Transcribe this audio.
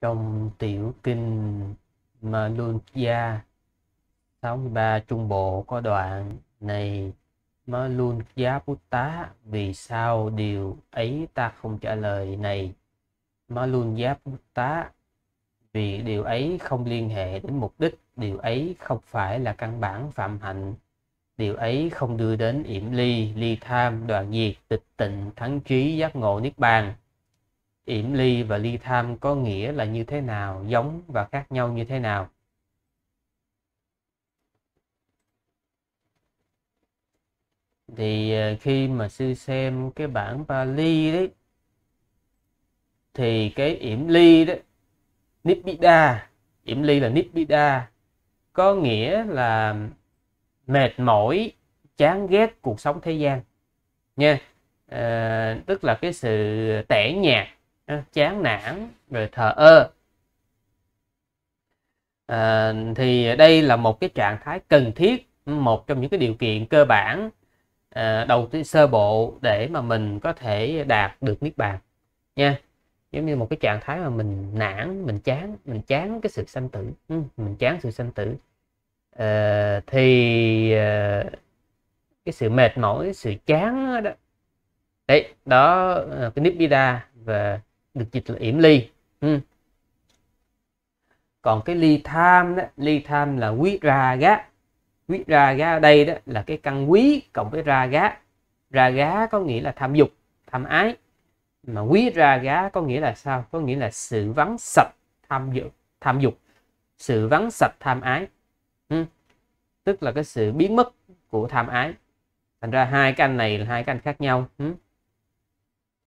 trong tiểu kinh Malukya 63 trung bộ có đoạn này Malunjaputta vì sao điều ấy ta không trả lời này Malunjaputta vì điều ấy không liên hệ đến mục đích điều ấy không phải là căn bản phạm hạnh điều ấy không đưa đến yểm ly ly tham đoạn diệt tịch tịnh thắng trí giác ngộ niết bàn yểm ly và ly tham có nghĩa là như thế nào giống và khác nhau như thế nào thì ờ, khi mà sư xem cái bản Pali đấy thì cái yểm ly đấy Nibbida yểm ly là Nibbida có nghĩa là mệt mỏi chán ghét cuộc sống thế gian nha à, tức là cái sự tẻ nhạt Ờ, chán nản rồi thờ ơ à, thì đây là một cái trạng thái cần thiết một trong những cái điều kiện cơ bản à, đầu tiên sơ bộ để mà mình có thể đạt được niết bàn nha giống như một cái trạng thái mà mình nản mình chán mình chán cái sự sanh tử ừ, mình chán sự sanh tử à, thì à, cái sự mệt mỏi sự chán đó đấy đó cái nibbida và được dịch là yểm ly ừ. còn cái ly tham đó ly tham là quý ra gá quý ra gá ở đây đó là cái căn quý cộng với ra gá ra gá có nghĩa là tham dục tham ái mà quý ra gá có nghĩa là sao có nghĩa là sự vắng sạch tham dục tham dục sự vắng sạch tham ái ừ. tức là cái sự biến mất của tham ái thành ra hai cái anh này là hai cái anh khác nhau ừ.